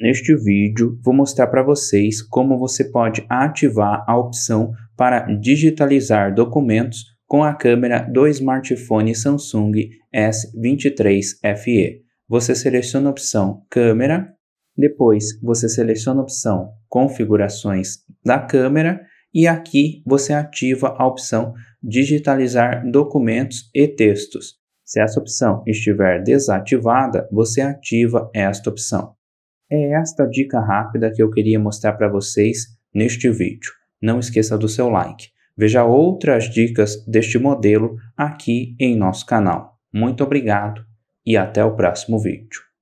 Neste vídeo, vou mostrar para vocês como você pode ativar a opção para digitalizar documentos com a câmera do smartphone Samsung S23 FE. Você seleciona a opção Câmera, depois você seleciona a opção Configurações da câmera e aqui você ativa a opção Digitalizar documentos e textos. Se essa opção estiver desativada, você ativa esta opção. É esta dica rápida que eu queria mostrar para vocês neste vídeo. Não esqueça do seu like. Veja outras dicas deste modelo aqui em nosso canal. Muito obrigado e até o próximo vídeo.